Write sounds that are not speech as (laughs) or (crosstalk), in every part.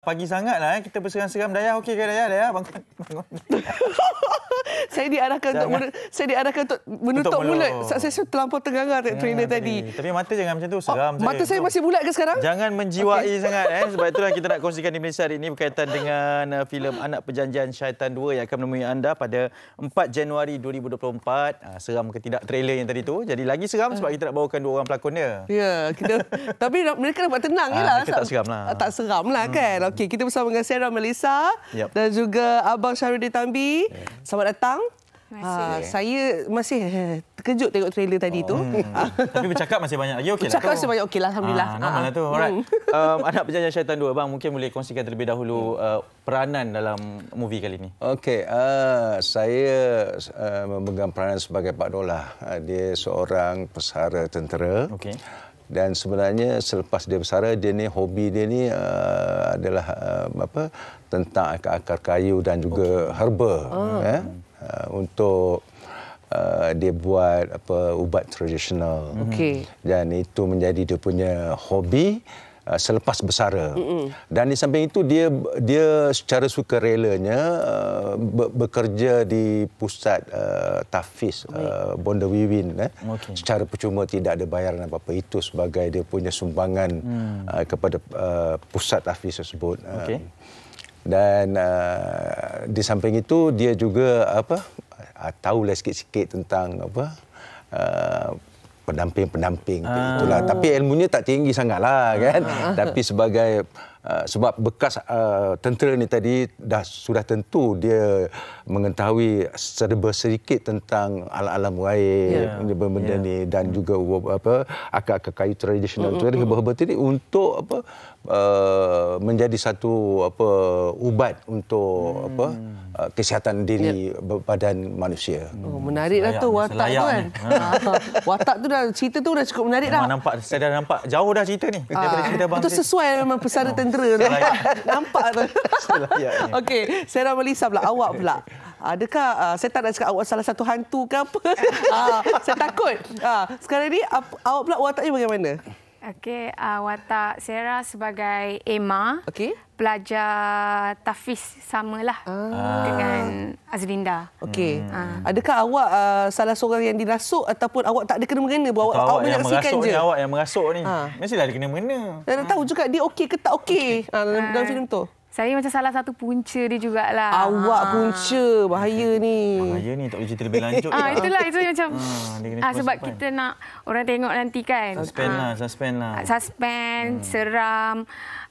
Pagi sangatlah eh. kita berseram-seram. Dayah okey ke Dayah? Dayah bangun. (laughs) bangun. (laughs) saya diarahkan Sama. untuk saya diarahkan untuk menutup mulut. mulut. Saya, saya terlampau tergagar ya, tak trainer tadi. Tapi mata jangan macam tu seram. Oh, mata saya, saya masih bulat ke sekarang? Jangan menjiwai okay. sangat eh (laughs) sebab itulah kita nak kongsikan di Malaysia hari ini berkaitan dengan uh, filem Anak Perjanjian Syaitan 2 yang akan menemui anda pada 4 Januari 2024. Uh, ah, seram ke tidak trailer yang tadi tu? Jadi lagi seram sebab kita nak bawakan dua orang pelakon dia. Ya, kita tapi mereka dapat tenang jelah. Ah, uh, tak lah, Tak seramlah kan. Hmm. Okey, kita bersama dengan Sarah Melissa yep. dan juga Abang Syahrul Ditambi. Yeah. Selamat datang. Masih. Ah, saya masih eh, terkejut tengok trailer tadi oh. tu. Hmm. (laughs) Tapi bercakap masih banyak lagi okey lah. Bercakap masih banyak okey lah, Alhamdulillah. Ha, normal lah tu. Hmm. Alright. (laughs) um, anak Perjanjian Syaitan 2, Bang mungkin boleh kongsikan terlebih dahulu hmm. uh, peranan dalam movie kali ini. Okey, uh, saya uh, memegang peranan sebagai Pak Dola. Uh, dia seorang pesara tentera. Okey dan sebenarnya selepas dia bersara dia ni hobi dia ni uh, adalah uh, apa tentang akar-akar kayu dan juga okay. herba oh. eh? uh, untuk Uh, dia buat apa ubat tradisional okay. dan itu menjadi dia punya hobi Uh, selepas bersara. Mm-mm. Dan di samping itu dia dia secara sukarelanya uh, bekerja di pusat uh, tafis uh, Bonda Wiwin eh. okay. secara percuma tidak ada bayaran apa-apa itu sebagai dia punya sumbangan mm. uh, kepada uh, pusat tafis tersebut. Okay. Uh, dan uh, di samping itu dia juga apa uh, tahu lah sikit-sikit tentang apa uh, pendamping-pendamping ah. tapi ilmunya tak tinggi sangatlah kan ah. tapi sebagai Ah, sebab bekas uh, tentera ni tadi dah sudah tentu dia mengetahui serba sedikit tentang alam-alam wayang yeah. benda-benda yeah. ni dan juga apa akar-akar kayu tradisional mm-hmm. tu mm-hmm. beberapa mm. untuk apa uh, menjadi satu apa ubat untuk mm. apa uh, kesihatan diri yeah. badan manusia. Oh menariklah tu watak tu kan. Ha, watak tu dah cerita tu dah cukup menarik Memang dah. nampak saya dah nampak jauh dah cerita ni. Ah, itu sesuai memang pesara oh. Sandra nampak, nampak tu. Ya. Okey, Sarah Melissa pula, awak pula. Adakah uh, saya tak nak cakap awak salah satu hantu ke apa? uh, (laughs) saya takut. Uh, sekarang ni, awak pula wataknya bagaimana? Okey, uh, watak Sarah sebagai Emma. Okey. Pelajar tafis samalah ah. dengan Azlinda. Okey. Hmm. Uh. Adakah awak uh, salah seorang yang dirasuk ataupun awak tak ada kena mengena buat awak, awak, awak menyaksikan je? Awak yang merasuk ni. Uh. Mestilah ada kena mengena. Dan uh. tahu juga dia okey ke tak okey okay. uh, ah, dalam, uh. dalam filem tu. Saya macam salah satu punca dia juga lah. Awak ha. punca. Bahaya ha. ni. Bahaya ni. Tak boleh cerita lebih lanjut. ah, itulah. Itu macam... Ha, ah, ah sebab kita nak orang tengok nanti kan. Suspend ah. lah. Suspend lah. Ah, suspend. Hmm. Seram.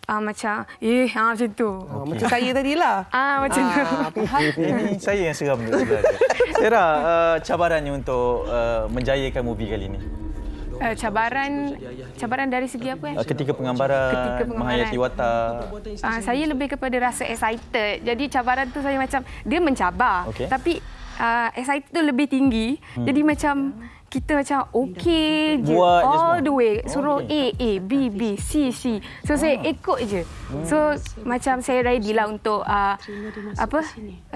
Ah, macam... Eh, ah, macam tu. Okay. Macam saya tadi lah. Ah, macam ah. tu. Ini saya yang seram. (laughs) Sarah, uh, cabarannya untuk uh, menjayakan movie kali ini. Uh, cabaran cabaran dari segi apa? Ya? Eh, ketika penggambaran, Ketika menghayati Uh, ah, saya lebih kepada rasa excited. Jadi cabaran tu saya macam, dia mencabar. Okay. Tapi uh, excited tu lebih tinggi. Hmm. Jadi macam kita macam okey je Buat all the way suruh oh, okay. a a b b c c so oh. saya ah. ikut je hmm. so hmm. macam saya ready lah untuk uh, apa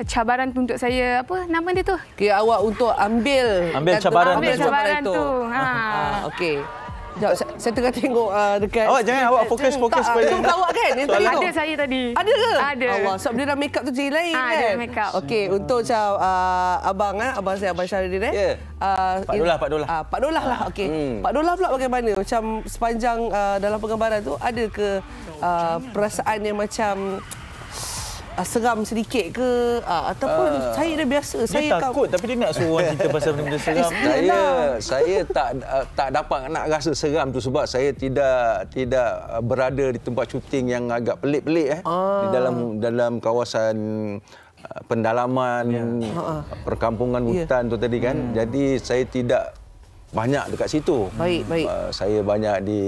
cabaran tu untuk saya apa nama dia tu ke okay, awak untuk ambil ambil cabaran, ambil cabaran, cabaran, cabaran tu. ha Ah, okey. Jom, saya, saya tengah tengok uh, dekat... Awak jangan, awak fokus, fokus. Tak, tahu bukan awak kan? tadi ada saya tadi. Ada ke? Ada. Awak sebab dia dah makeup tu jadi lain ha, kan? Ada makeup. up. Okey, untuk macam uh, abang, uh, abang saya, Abang Syaruddin. Eh? Ya. Eh? Yeah. Pak Dolah, Pak Dolah. Pak Dolah lah, okey. Hmm. Pak hmm. Dolah pula bagaimana? Macam sepanjang uh, dalam penggambaran tu, ada ke uh, perasaan yang macam... Uh, uh, seram sedikit ke uh, ataupun uh, saya dah biasa dia saya takut tak... tapi dia nak suruh orang cerita pasal benda (laughs) seram tak saya saya tak uh, tak dapat nak rasa seram tu sebab saya tidak tidak uh, berada di tempat syuting yang agak pelik-pelik eh uh. di dalam dalam kawasan uh, pendalaman yeah. Ya. uh-huh. perkampungan ya. hutan tu tadi kan hmm. jadi saya tidak banyak dekat situ baik baik uh, saya banyak di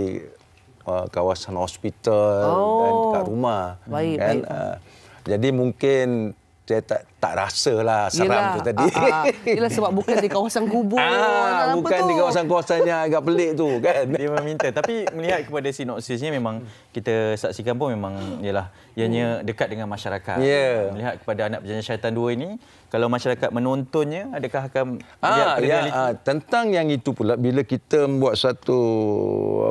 uh, kawasan hospital oh. dan dekat rumah baik, kan baik. Uh, jadi mungkin saya tak tak rasa lah seram tu tadi. Ah, ah, ah. Yelah sebab bukan di kawasan kubur. Aa, bukan tu. di kawasan-kawasan yang agak pelik tu kan. (laughs) Dia meminta. Tapi melihat kepada sinopsisnya memang kita saksikan pun memang yelah ianya dekat dengan masyarakat. Yeah. Melihat kepada anak berjaya syaitan dua ini kalau masyarakat menontonnya adakah akan ah ya, aa, tentang yang itu pula bila kita membuat satu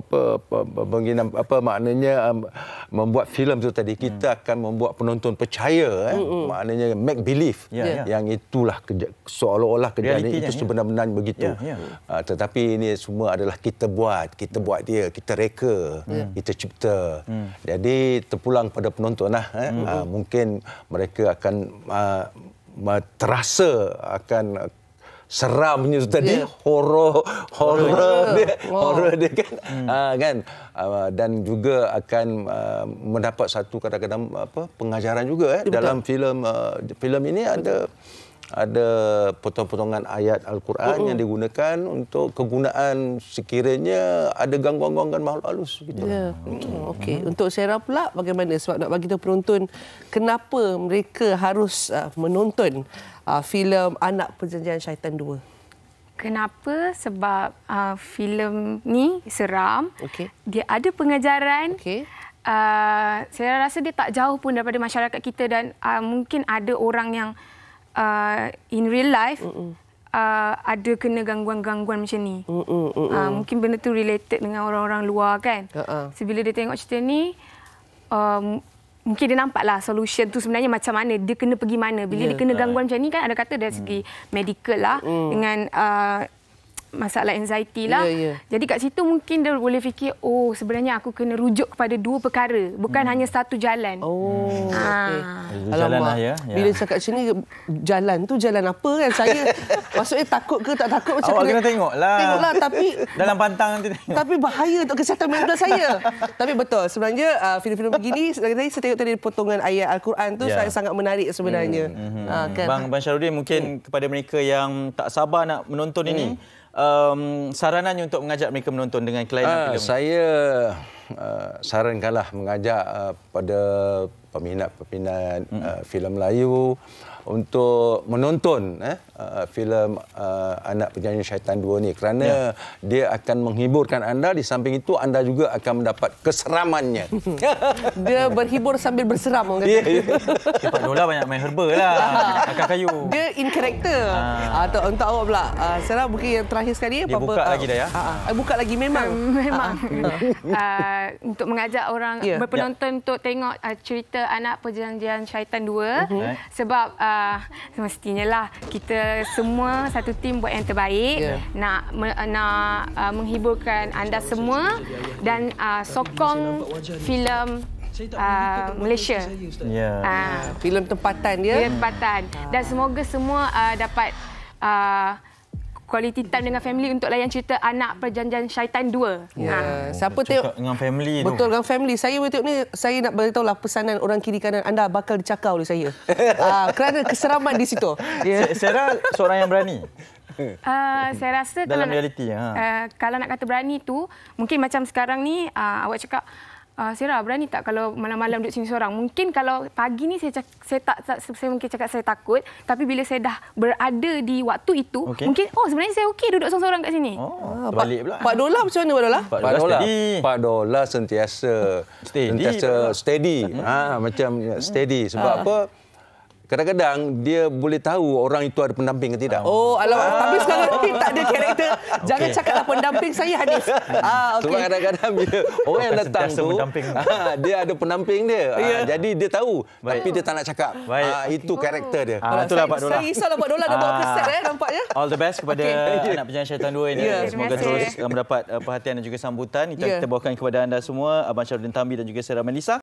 apa apa, apa, apa maknanya um, membuat filem tu tadi kita hmm. akan membuat penonton percaya eh, maknanya make believe belief yeah, yeah. Ya. yang itulah keja- seolah-olah kejadian itu ya. sebenarnya yeah. begitu. Yeah, ya, yeah. Uh, tetapi ini semua adalah kita buat, kita buat dia, kita reka, yeah. kita cipta. Mm. Jadi terpulang pada penontonlah eh. Mm-hmm. Uh, mungkin mereka akan uh, terasa akan seram, tadi yeah. horror horror, horror dia wow. horror dia kan hmm. ha, kan uh, dan juga akan uh, mendapat satu kadang-kadang apa pengajaran juga eh, ya, dalam filem uh, filem ini ada Betul ada potong-potongan ayat Al-Quran uh -uh. yang digunakan untuk kegunaan sekiranya ada gangguan-gangguan makhluk halus. Gitu. Ya. Hmm. Okey. Untuk Sarah pula bagaimana sebab nak bagi tahu penonton kenapa mereka harus uh, menonton uh, filem Anak Perjanjian Syaitan 2? Kenapa? Sebab uh, filem ni seram. Okay. Dia ada pengajaran. Okay. Uh, saya rasa dia tak jauh pun daripada masyarakat kita dan uh, mungkin ada orang yang uh, in real life uh, ada kena gangguan-gangguan macam ni. Uh, mungkin benda tu related dengan orang-orang luar kan. Uh-uh. Sebila dia tengok cerita ni um, mungkin dia nampaklah solution tu sebenarnya macam mana dia kena pergi mana. Bila yeah, dia ya, kena ha. gangguan uh. macam ni kan ada kata dari segi hmm. medical lah hmm. uh. dengan masalah anxiety lah. Yeah, yeah. Jadi kat situ mungkin dia boleh fikir, oh sebenarnya aku kena rujuk kepada dua perkara, bukan hmm. hanya satu jalan. Oh, ha. Hmm. okay. Ah. jalan lah ya. ya. Bila ya. cakap sini jalan tu jalan apa kan? Saya (laughs) maksudnya takut ke tak takut macam Awak kena, kena tengok lah. Tengok lah tapi dalam pantang nanti tengok. Tapi bahaya untuk kesihatan mental (laughs) saya. tapi betul sebenarnya uh, filem-filem begini saya tadi saya tengok tadi potongan ayat Al-Quran tu yeah. saya sangat menarik sebenarnya. Hmm. Hmm. Ha, kan? Bang Bang Syarudin mungkin hmm. kepada mereka yang tak sabar nak menonton hmm. ini um, saranannya untuk mengajak mereka menonton dengan kelainan uh, ah, film? Saya uh, sarankanlah mengajak uh, pada peminat-peminat mm. uh, filem Melayu untuk menonton eh, uh, filem uh, anak penyanyi syaitan 2 ni kerana yeah. dia akan menghiburkan anda di samping itu anda juga akan mendapat keseramannya. (laughs) dia berhibur sambil berseram orang kata. Yeah, ya. Pak Lola banyak main herba lah. (laughs) Akan kayu. Dia in character. Ah. Uh, untuk awak pula. Uh, Sarah mungkin yang terakhir sekali. Dia buka uh, lagi dah ya. Uh, uh, buka lagi memang. Um, memang. uh, (laughs) untuk mengajak orang yeah. berpenonton yeah. untuk tengok uh, cerita anak perjanjian syaitan dua uh-huh. sebab uh, semestinya lah kita semua satu tim buat yang terbaik yeah. nak me, nak uh, menghiburkan anda semua dan uh, sokong filem Uh, Malaysia. Yeah. Ya. Uh, filem tempatan dia. Filem tempatan. Dan semoga semua uh, dapat uh, quality time dengan family untuk layan cerita Anak Perjanjian Syaitan 2. Ya, yeah. ha. siapa oh, tengok dengan family betul tu. Betul dengan family. Saya betul ni saya nak beritahu lah pesanan orang kiri kanan anda bakal dicakau oleh saya. (laughs) Ah, kerana keseraman di situ. Yeah. Ya. Saya rasa seorang yang berani. Uh, saya rasa dalam kalau, realiti ha. Uh, kalau nak kata berani tu mungkin macam sekarang ni uh, awak cakap Uh, Sarah, berani tak kalau malam-malam duduk sini seorang? Mungkin kalau pagi ni saya saya tak, saya mungkin cakap saya takut, tapi bila saya dah berada di waktu itu, okay. mungkin oh sebenarnya saya okey duduk seorang-seorang kat sini. Oh, terbalik ah, pula. Pak Dola macam mana Pak Dola? Pak Dola. Pak Dola sentiasa steady. Sentiasa steady. ha, macam steady sebab ha. apa? Kadang-kadang dia boleh tahu orang itu ada pendamping ke tidak. Oh, alah. Ah. Tapi sekarang ni tak ada karakter (laughs) Jangan cakap lah pendamping saya Hanif. (laughs) Ah, okay. Sebab kadang-kadang dia, (laughs) orang yang datang tu, ah, dia ada pendamping dia. Yeah. Ya. jadi dia tahu. Baik. Tapi dia tak nak cakap. Baik. Ah, itu oh. karakter dia. Ah, ah, itulah Pak Dola. Saya risau lah Pak Dola dah bawa ah. kaset eh, nampaknya. All the best kepada okay. anak penjana syaitan dua ini. Yeah. Semoga terus mendapat eh, perhatian dan juga sambutan. Itu yeah. Ya. kita bawakan kepada anda semua. Abang Syarudin Tambi dan juga Sarah Melissa.